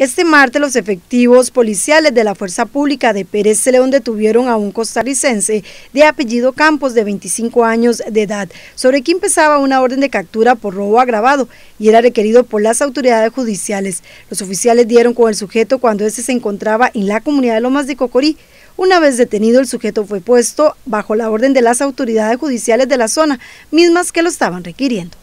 Este martes los efectivos policiales de la Fuerza Pública de Pérez León detuvieron a un costarricense de apellido Campos de 25 años de edad, sobre quien pesaba una orden de captura por robo agravado y era requerido por las autoridades judiciales. Los oficiales dieron con el sujeto cuando éste se encontraba en la comunidad de Lomas de Cocorí. Una vez detenido, el sujeto fue puesto bajo la orden de las autoridades judiciales de la zona, mismas que lo estaban requiriendo.